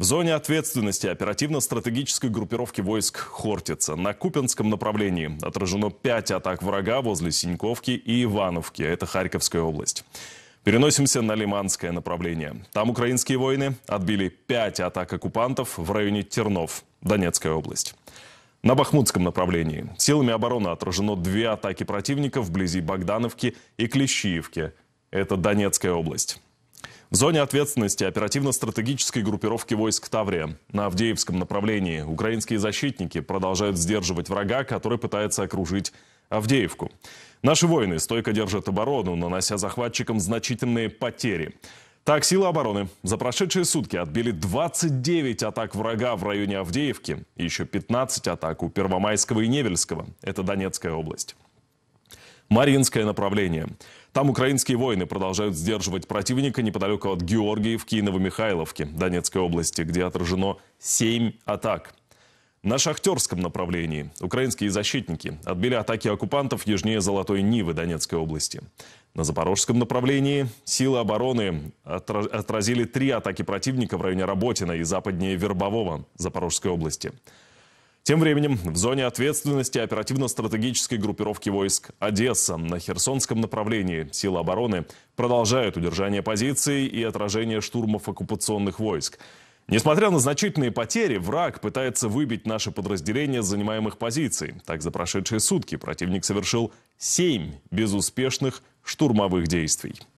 В зоне ответственности оперативно-стратегической группировки войск «Хортица» на Купинском направлении отражено пять атак врага возле Синьковки и Ивановки. Это Харьковская область. Переносимся на Лиманское направление. Там украинские воины отбили пять атак оккупантов в районе Тернов, Донецкая область. На Бахмутском направлении силами обороны отражено две атаки противников вблизи Богдановки и Клещиевки. Это Донецкая область. В зоне ответственности оперативно-стратегической группировки войск Таврия на Авдеевском направлении украинские защитники продолжают сдерживать врага, который пытается окружить Авдеевку. Наши воины стойко держат оборону, нанося захватчикам значительные потери. Так, силы обороны за прошедшие сутки отбили 29 атак врага в районе Авдеевки и еще 15 атак у Первомайского и Невельского. Это Донецкая область. Мариинское направление. Там украинские воины продолжают сдерживать противника неподалеку от Георгиевки и Новомихайловки Донецкой области, где отражено 7 атак. На шахтерском направлении украинские защитники отбили атаки оккупантов южнее Золотой Нивы Донецкой области. На запорожском направлении силы обороны отразили три атаки противника в районе Работина и западнее Вербового Запорожской области. Тем временем в зоне ответственности оперативно-стратегической группировки войск «Одесса» на Херсонском направлении силы обороны продолжают удержание позиций и отражение штурмов оккупационных войск. Несмотря на значительные потери, враг пытается выбить наши подразделения с занимаемых позиций. Так, за прошедшие сутки противник совершил 7 безуспешных штурмовых действий.